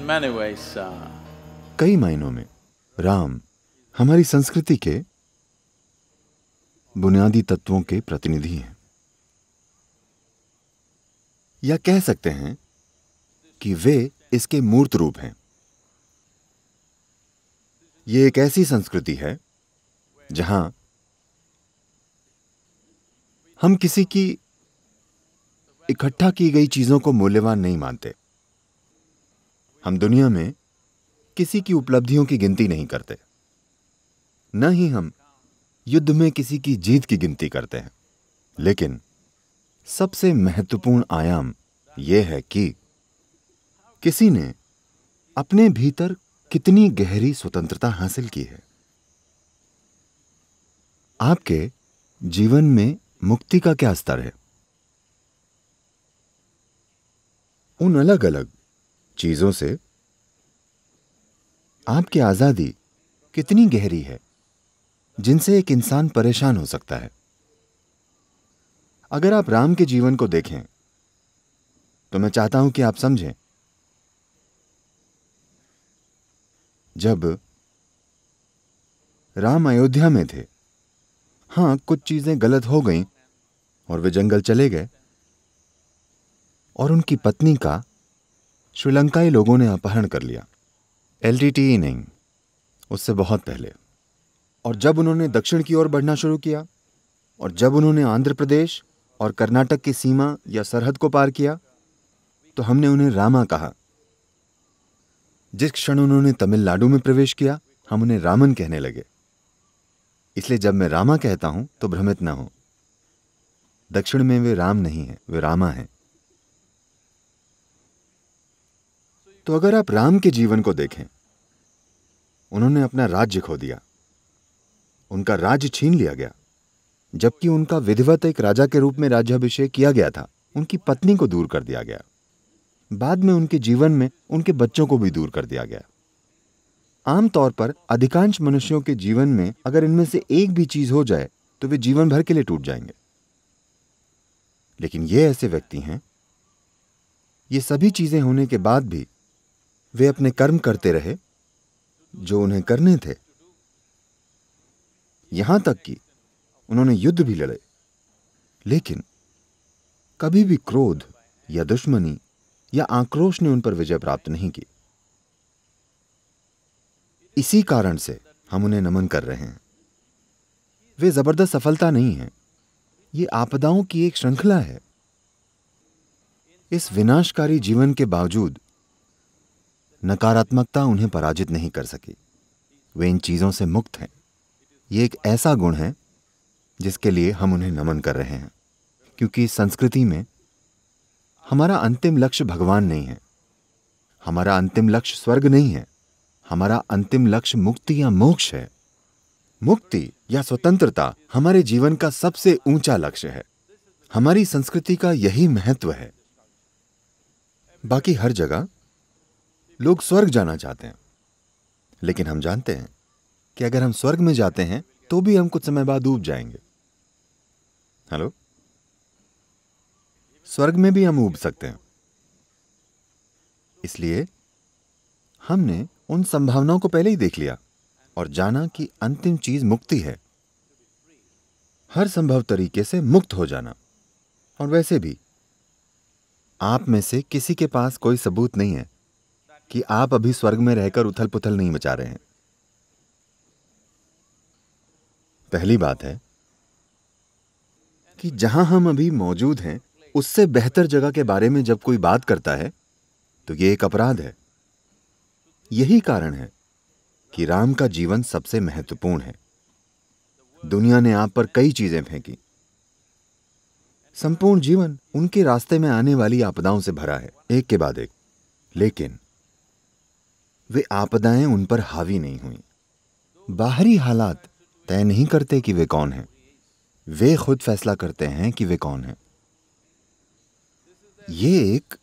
Uh, कई मायनों में राम हमारी संस्कृति के बुनियादी तत्वों के प्रतिनिधि हैं या कह सकते हैं कि वे इसके मूर्त रूप हैं ये एक ऐसी संस्कृति है जहां हम किसी की इकट्ठा की गई चीजों को मूल्यवान नहीं मानते हम दुनिया में किसी की उपलब्धियों की गिनती नहीं करते न ही हम युद्ध में किसी की जीत की गिनती करते हैं लेकिन सबसे महत्वपूर्ण आयाम यह है कि किसी ने अपने भीतर कितनी गहरी स्वतंत्रता हासिल की है आपके जीवन में मुक्ति का क्या स्तर है उन अलग अलग चीज़ों से आपकी आज़ादी कितनी गहरी है जिनसे एक इंसान परेशान हो सकता है अगर आप राम के जीवन को देखें तो मैं चाहता हूं कि आप समझें जब राम अयोध्या में थे हां कुछ चीजें गलत हो गईं और वे जंगल चले गए और उनकी पत्नी का श्रीलंकाई लोगों ने अपहरण कर लिया एल नहीं उससे बहुत पहले और जब उन्होंने दक्षिण की ओर बढ़ना शुरू किया और जब उन्होंने आंध्र प्रदेश और कर्नाटक की सीमा या सरहद को पार किया तो हमने उन्हें रामा कहा जिस क्षण उन्होंने तमिलनाडु में प्रवेश किया हम उन्हें रामन कहने लगे इसलिए जब मैं रामा कहता हूं तो भ्रमित ना हो दक्षिण में वे राम नहीं है वे रामा हैं तो अगर आप राम के जीवन को देखें उन्होंने अपना राज्य खो दिया उनका राज्य छीन लिया गया जबकि उनका विधिवत एक राजा के रूप में राज्याभिषेक किया गया था उनकी पत्नी को दूर कर दिया गया बाद में उनके जीवन में उनके बच्चों को भी दूर कर दिया गया आमतौर पर अधिकांश मनुष्यों के जीवन में अगर इनमें से एक भी चीज हो जाए तो वे जीवन भर के लिए टूट जाएंगे लेकिन ये ऐसे व्यक्ति हैं ये सभी चीजें होने के बाद भी वे अपने कर्म करते रहे जो उन्हें करने थे यहां तक कि उन्होंने युद्ध भी लड़े लेकिन कभी भी क्रोध या दुश्मनी या आक्रोश ने उन पर विजय प्राप्त नहीं की इसी कारण से हम उन्हें नमन कर रहे हैं वे जबरदस्त सफलता नहीं है ये आपदाओं की एक श्रृंखला है इस विनाशकारी जीवन के बावजूद नकारात्मकता उन्हें पराजित नहीं कर सकी वे इन चीज़ों से मुक्त हैं ये एक ऐसा गुण है जिसके लिए हम उन्हें नमन कर रहे हैं क्योंकि संस्कृति में हमारा अंतिम लक्ष्य भगवान नहीं है हमारा अंतिम लक्ष्य स्वर्ग नहीं है हमारा अंतिम लक्ष्य मुक्ति या मोक्ष है मुक्ति या स्वतंत्रता हमारे जीवन का सबसे ऊंचा लक्ष्य है हमारी संस्कृति का यही महत्व है बाकी हर जगह लोग स्वर्ग जाना चाहते हैं लेकिन हम जानते हैं कि अगर हम स्वर्ग में जाते हैं तो भी हम कुछ समय बाद उब जाएंगे हेलो स्वर्ग में भी हम उब सकते हैं इसलिए हमने उन संभावनाओं को पहले ही देख लिया और जाना कि अंतिम चीज मुक्ति है हर संभव तरीके से मुक्त हो जाना और वैसे भी आप में से किसी के पास कोई सबूत नहीं है कि आप अभी स्वर्ग में रहकर उथल पुथल नहीं मचा रहे हैं पहली बात है कि जहां हम अभी मौजूद हैं उससे बेहतर जगह के बारे में जब कोई बात करता है तो यह एक अपराध है यही कारण है कि राम का जीवन सबसे महत्वपूर्ण है दुनिया ने आप पर कई चीजें फेंकी संपूर्ण जीवन उनके रास्ते में आने वाली आपदाओं से भरा है एक के बाद एक लेकिन वे आपदाएं उन पर हावी नहीं हुई बाहरी हालात तय नहीं करते कि वे कौन हैं वे खुद फैसला करते हैं कि वे कौन हैं ये एक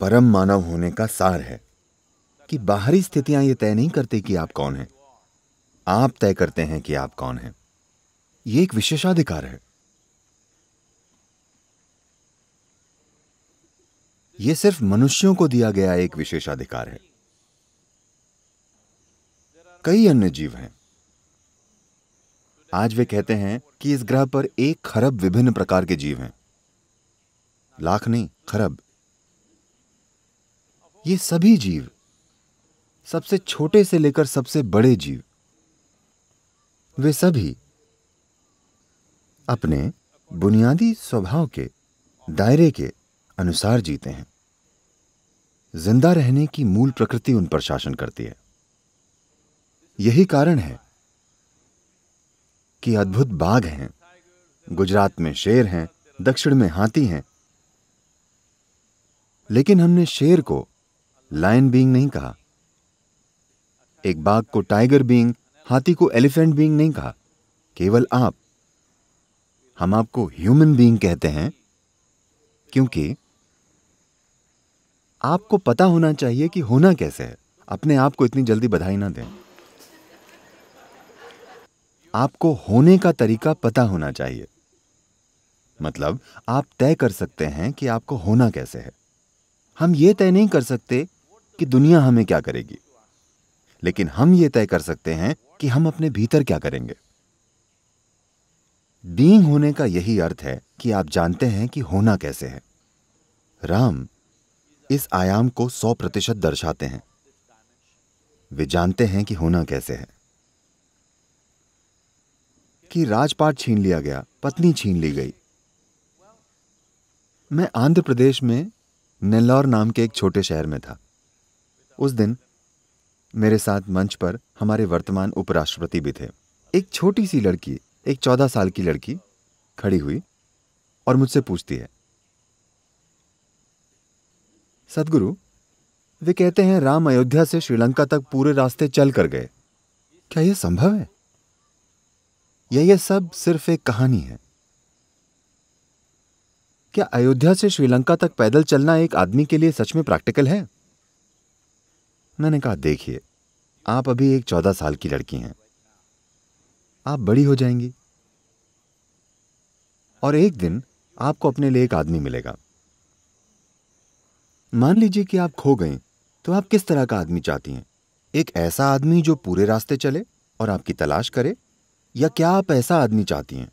परम मानव होने का सार है कि बाहरी स्थितियां ये तय नहीं करती कि आप कौन हैं आप तय करते हैं कि आप कौन हैं ये एक विशेषाधिकार है यह सिर्फ मनुष्यों को दिया गया एक विशेषाधिकार है कई अन्य जीव हैं आज वे कहते हैं कि इस ग्रह पर एक खरब विभिन्न प्रकार के जीव हैं लाख नहीं खरब ये सभी जीव सबसे छोटे से लेकर सबसे बड़े जीव वे सभी अपने बुनियादी स्वभाव के दायरे के अनुसार जीते हैं जिंदा रहने की मूल प्रकृति उन पर शासन करती है यही कारण है कि अद्भुत बाघ हैं गुजरात में शेर हैं दक्षिण में हाथी हैं लेकिन हमने शेर को लायन बींग नहीं कहा एक बाघ को टाइगर बींग हाथी को एलिफेंट बींग नहीं कहा केवल आप हम आपको ह्यूमन बींग कहते हैं क्योंकि आपको पता होना चाहिए कि होना कैसे है अपने आप को इतनी जल्दी बधाई ना दें आपको होने का तरीका पता होना चाहिए मतलब आप तय कर सकते हैं कि आपको होना कैसे है हम ये तय नहीं कर सकते कि दुनिया हमें क्या करेगी लेकिन हम ये तय कर सकते हैं कि हम अपने भीतर क्या करेंगे बींग होने का यही अर्थ है कि आप जानते हैं कि होना कैसे है राम इस आयाम को सौ प्रतिशत दर्शाते हैं वे जानते हैं कि होना कैसे है कि राजपाट छीन लिया गया पत्नी छीन ली गई मैं आंध्र प्रदेश में नेल्लौर नाम के एक छोटे शहर में था उस दिन मेरे साथ मंच पर हमारे वर्तमान उपराष्ट्रपति भी थे एक छोटी सी लड़की एक चौदह साल की लड़की खड़ी हुई और मुझसे पूछती है सदगुरु वे कहते हैं राम अयोध्या से श्रीलंका तक पूरे रास्ते चल कर गए क्या यह संभव है या यह सब सिर्फ एक कहानी है क्या अयोध्या से श्रीलंका तक पैदल चलना एक आदमी के लिए सच में प्रैक्टिकल है मैंने कहा देखिए आप अभी एक चौदह साल की लड़की हैं आप बड़ी हो जाएंगी और एक दिन आपको अपने लिए एक आदमी मिलेगा मान लीजिए कि आप खो गई तो आप किस तरह का आदमी चाहती हैं एक ऐसा आदमी जो पूरे रास्ते चले और आपकी तलाश करे या क्या आप ऐसा आदमी चाहती हैं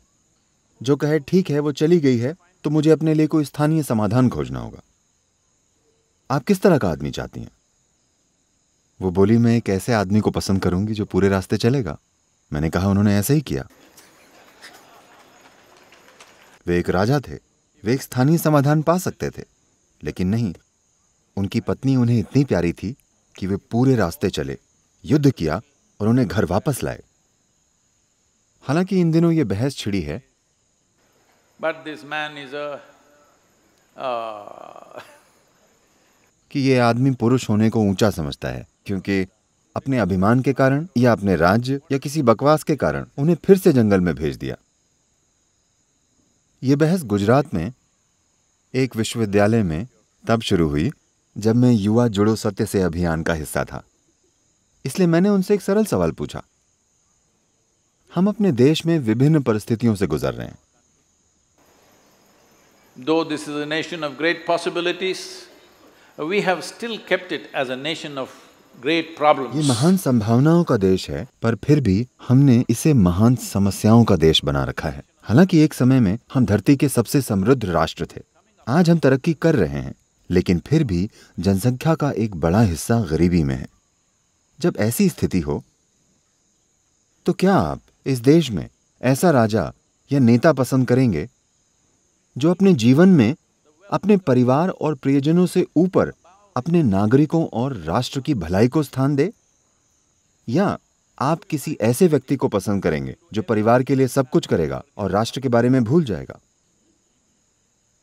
जो कहे ठीक है वो चली गई है तो मुझे अपने लिए कोई स्थानीय समाधान खोजना होगा आप किस तरह का आदमी चाहती हैं वो बोली मैं एक ऐसे आदमी को पसंद करूंगी जो पूरे रास्ते चलेगा मैंने कहा उन्होंने ऐसा ही किया वे एक राजा थे वे एक स्थानीय समाधान पा सकते थे लेकिन नहीं उनकी पत्नी उन्हें इतनी प्यारी थी कि वे पूरे रास्ते चले युद्ध किया और उन्हें घर वापस लाए हालांकि इन दिनों ये बहस छिड़ी है बट दिस मैन इज कि ये आदमी पुरुष होने को ऊंचा समझता है क्योंकि अपने अभिमान के कारण या अपने राज्य या किसी बकवास के कारण उन्हें फिर से जंगल में भेज दिया ये बहस गुजरात में एक विश्वविद्यालय में तब शुरू हुई जब मैं युवा जुड़ो सत्य से अभियान का हिस्सा था इसलिए मैंने उनसे एक सरल सवाल पूछा हम अपने देश में विभिन्न परिस्थितियों से गुजर रहे हैं दो this is a nation of great we have still kept it as a nation of great problems. ये महान संभावनाओं का देश है पर फिर भी हमने इसे महान समस्याओं का देश बना रखा है हालांकि एक समय में हम धरती के सबसे समृद्ध राष्ट्र थे आज हम तरक्की कर रहे हैं लेकिन फिर भी जनसंख्या का एक बड़ा हिस्सा गरीबी में है जब ऐसी स्थिति हो तो क्या आप इस देश में ऐसा राजा या नेता पसंद करेंगे जो अपने जीवन में अपने परिवार और प्रियजनों से ऊपर अपने नागरिकों और राष्ट्र की भलाई को स्थान दे या आप किसी ऐसे व्यक्ति को पसंद करेंगे जो परिवार के लिए सब कुछ करेगा और राष्ट्र के बारे में भूल जाएगा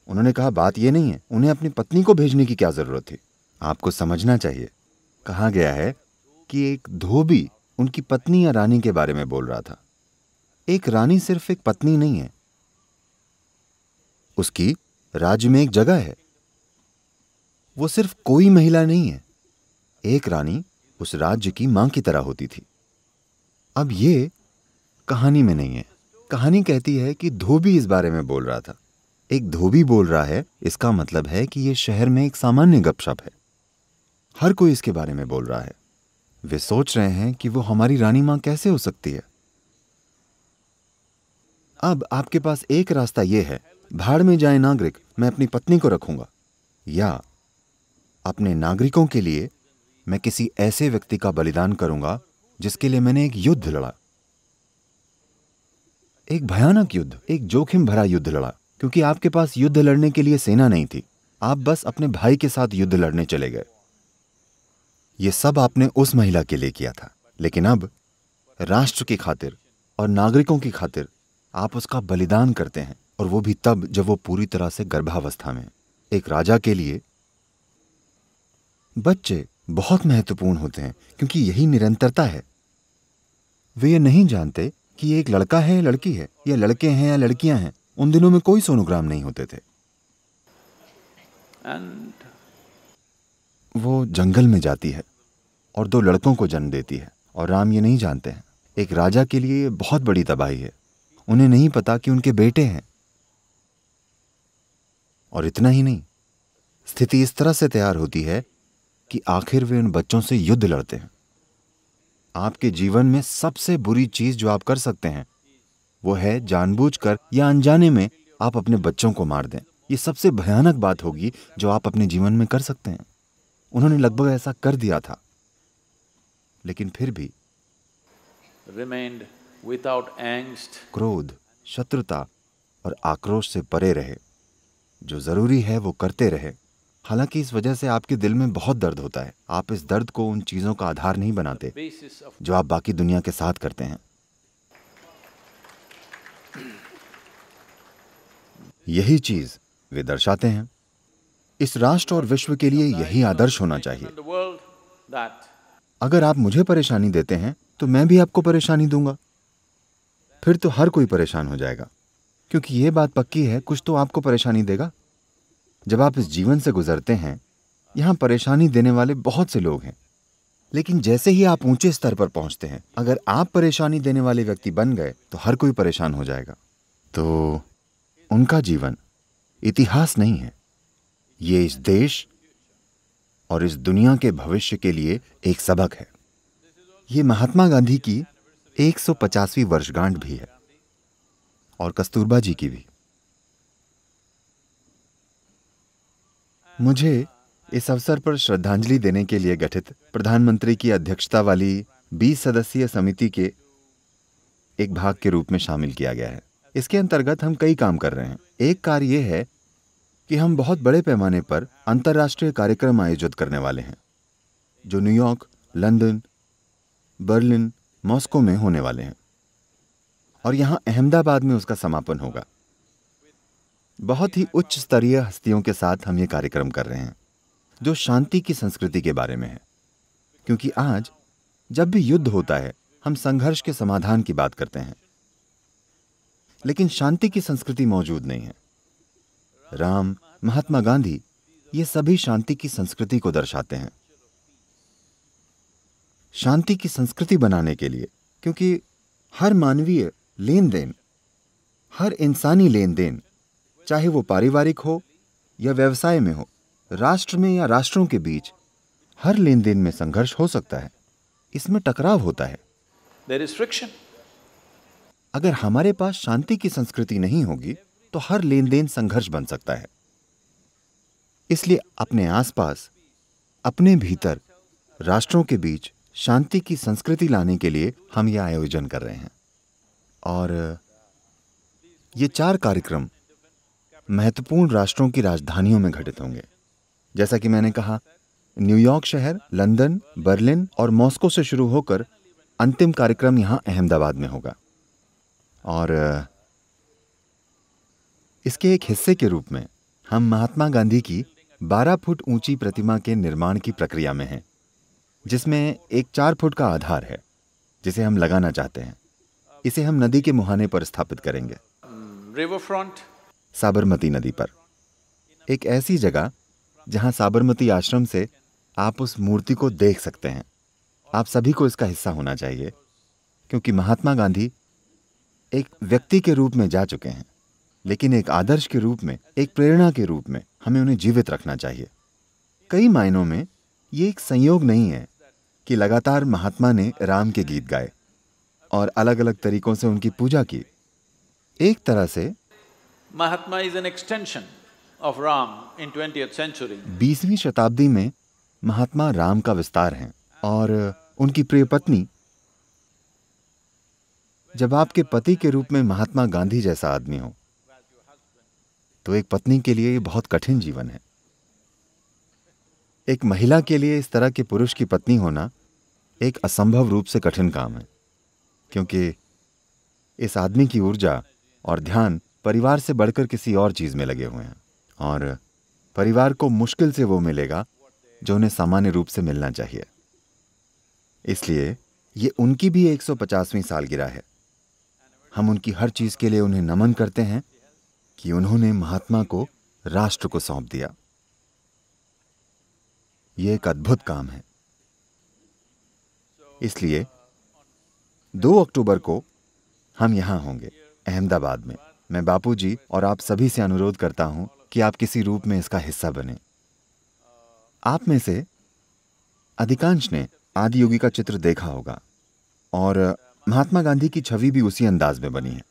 उन्होंने कहा बात यह नहीं है उन्हें अपनी पत्नी को भेजने की क्या जरूरत थी आपको समझना चाहिए कहा गया है कि एक धोबी उनकी पत्नी या रानी के बारे में बोल रहा था एक रानी सिर्फ एक पत्नी नहीं है उसकी राज्य में एक जगह है वो सिर्फ कोई महिला नहीं है एक रानी उस राज्य की मां की तरह होती थी अब ये कहानी में नहीं है कहानी कहती है कि धोबी इस बारे में बोल रहा था एक धोबी बोल रहा है इसका मतलब है कि यह शहर में एक सामान्य गपशप है हर कोई इसके बारे में बोल रहा है वे सोच रहे हैं कि वो हमारी रानी मां कैसे हो सकती है अब आपके पास एक रास्ता यह है भाड़ में जाए नागरिक मैं अपनी पत्नी को रखूंगा या अपने नागरिकों के लिए मैं किसी ऐसे व्यक्ति का बलिदान करूंगा जिसके लिए मैंने एक युद्ध लड़ा एक भयानक युद्ध एक जोखिम भरा युद्ध लड़ा क्योंकि आपके पास युद्ध लड़ने के लिए सेना नहीं थी आप बस अपने भाई के साथ युद्ध लड़ने चले गए यह सब आपने उस महिला के लिए किया था लेकिन अब राष्ट्र की खातिर और नागरिकों की खातिर आप उसका बलिदान करते हैं और वो भी तब जब वो पूरी तरह से गर्भावस्था में एक राजा के लिए बच्चे बहुत महत्वपूर्ण होते हैं क्योंकि यही निरंतरता है वे ये नहीं जानते कि ये एक लड़का है या लड़की है या लड़के हैं या लड़कियां हैं उन दिनों में कोई सोनोग्राम नहीं होते थे And... वो जंगल में जाती है और दो लड़कों को जन्म देती है और राम ये नहीं जानते हैं एक राजा के लिए बहुत बड़ी तबाही है उन्हें नहीं पता कि उनके बेटे हैं और इतना ही नहीं स्थिति इस तरह से तैयार होती है कि आखिर वे उन बच्चों से युद्ध लड़ते हैं आपके जीवन में सबसे बुरी चीज जो आप कर सकते हैं वो है जानबूझकर या अनजाने में आप अपने बच्चों को मार दें ये सबसे भयानक बात होगी जो आप अपने जीवन में कर सकते हैं उन्होंने लगभग ऐसा कर दिया था लेकिन फिर भी रिमाइंड क्रोध शत्रुता और आक्रोश से परे रहे जो जरूरी है वो करते रहे हालांकि इस वजह से आपके दिल में बहुत दर्द होता है आप इस दर्द को उन चीजों का आधार नहीं बनाते जो आप बाकी दुनिया के साथ करते हैं यही चीज वे दर्शाते हैं इस राष्ट्र और विश्व के लिए यही आदर्श होना चाहिए अगर आप मुझे परेशानी देते हैं तो मैं भी आपको परेशानी दूंगा फिर तो हर कोई परेशान हो जाएगा क्योंकि ये बात पक्की है कुछ तो आपको परेशानी देगा जब आप इस जीवन से गुजरते हैं यहां परेशानी देने वाले बहुत से लोग हैं लेकिन जैसे ही आप ऊंचे स्तर पर पहुंचते हैं अगर आप परेशानी देने वाले व्यक्ति बन गए तो हर कोई परेशान हो जाएगा तो उनका जीवन इतिहास नहीं है ये इस देश और इस दुनिया के भविष्य के लिए एक सबक है ये महात्मा गांधी की 150वीं वर्षगांठ भी है और कस्तूरबा जी की भी मुझे इस अवसर पर श्रद्धांजलि देने के लिए गठित प्रधानमंत्री की अध्यक्षता वाली 20 सदस्यीय समिति के एक भाग के रूप में शामिल किया गया है इसके अंतर्गत हम कई काम कर रहे हैं एक कार्य यह है कि हम बहुत बड़े पैमाने पर अंतर्राष्ट्रीय कार्यक्रम आयोजित करने वाले हैं जो न्यूयॉर्क लंदन बर्लिन मॉस्को में होने वाले हैं और यहां अहमदाबाद में उसका समापन होगा बहुत ही उच्च स्तरीय हस्तियों के साथ हम ये कार्यक्रम कर रहे हैं जो शांति की संस्कृति के बारे में है क्योंकि आज जब भी युद्ध होता है हम संघर्ष के समाधान की बात करते हैं लेकिन शांति की संस्कृति मौजूद नहीं है राम महात्मा गांधी ये सभी शांति की संस्कृति को दर्शाते हैं शांति की संस्कृति बनाने के लिए क्योंकि हर मानवीय लेन देन हर इंसानी लेन देन चाहे वो पारिवारिक हो या व्यवसाय में हो राष्ट्र में या राष्ट्रों के बीच हर लेन देन में संघर्ष हो सकता है इसमें टकराव होता है There is friction. अगर हमारे पास शांति की संस्कृति नहीं होगी तो हर लेन देन संघर्ष बन सकता है इसलिए अपने आसपास अपने भीतर राष्ट्रों के बीच शांति की संस्कृति लाने के लिए हम यह आयोजन कर रहे हैं और ये चार कार्यक्रम महत्वपूर्ण राष्ट्रों की राजधानियों में घटित होंगे जैसा कि मैंने कहा न्यूयॉर्क शहर लंदन बर्लिन और मॉस्को से शुरू होकर अंतिम कार्यक्रम यहाँ अहमदाबाद में होगा और इसके एक हिस्से के रूप में हम महात्मा गांधी की 12 फुट ऊंची प्रतिमा के निर्माण की प्रक्रिया में हैं जिसमें एक चार फुट का आधार है जिसे हम लगाना चाहते हैं इसे हम नदी के मुहाने पर स्थापित करेंगे रिवर फ्रंट साबरमती नदी पर एक ऐसी जगह जहां साबरमती आश्रम से आप उस मूर्ति को देख सकते हैं आप सभी को इसका हिस्सा होना चाहिए क्योंकि महात्मा गांधी एक व्यक्ति के रूप में जा चुके हैं लेकिन एक आदर्श के रूप में एक प्रेरणा के रूप में हमें उन्हें जीवित रखना चाहिए कई मायनों में ये एक संयोग नहीं है कि लगातार महात्मा ने राम के गीत गाए और अलग अलग तरीकों से उनकी पूजा की एक तरह से Mahatma is an extension of Ram in twenty century बीसवीं शताब्दी में महात्मा राम का विस्तार है और उनकी प्रिय पत्नी जब आपके पति के रूप में महात्मा गांधी जैसा आदमी हो तो एक पत्नी के लिए ये बहुत कठिन जीवन है एक महिला के लिए इस तरह के पुरुष की पत्नी होना एक असंभव रूप से कठिन काम है क्योंकि इस आदमी की ऊर्जा और ध्यान परिवार से बढ़कर किसी और चीज़ में लगे हुए हैं और परिवार को मुश्किल से वो मिलेगा जो उन्हें सामान्य रूप से मिलना चाहिए इसलिए ये उनकी भी 150वीं सालगिरह है हम उनकी हर चीज़ के लिए उन्हें नमन करते हैं कि उन्होंने महात्मा को राष्ट्र को सौंप दिया ये एक अद्भुत काम है इसलिए 2 अक्टूबर को हम यहाँ होंगे अहमदाबाद में मैं बापूजी और आप सभी से अनुरोध करता हूँ कि आप किसी रूप में इसका हिस्सा बने आप में से अधिकांश ने आदियोगी का चित्र देखा होगा और महात्मा गांधी की छवि भी उसी अंदाज में बनी है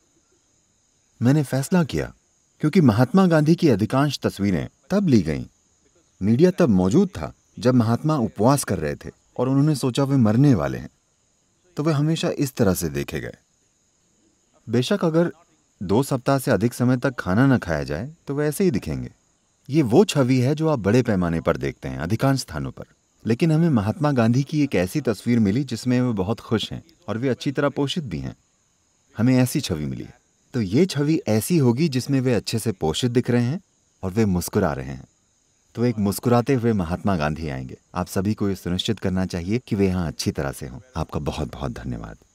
मैंने फैसला किया क्योंकि महात्मा गांधी की अधिकांश तस्वीरें तब ली गईं मीडिया तब मौजूद था जब महात्मा उपवास कर रहे थे और उन्होंने सोचा वे मरने वाले हैं तो वे हमेशा इस तरह से देखे गए बेशक अगर दो सप्ताह से अधिक समय तक खाना न खाया जाए तो वे ऐसे ही दिखेंगे ये वो छवि है जो आप बड़े पैमाने पर देखते हैं अधिकांश स्थानों पर लेकिन हमें महात्मा गांधी की एक ऐसी तस्वीर मिली जिसमें वे बहुत खुश हैं और वे अच्छी तरह पोषित भी हैं हमें ऐसी छवि मिली तो ये छवि ऐसी होगी जिसमें वे अच्छे से पोषित दिख रहे हैं और वे मुस्कुरा रहे हैं तो एक मुस्कुराते हुए महात्मा गांधी आएंगे आप सभी को यह सुनिश्चित करना चाहिए कि वे यहाँ अच्छी तरह से हों आपका बहुत बहुत धन्यवाद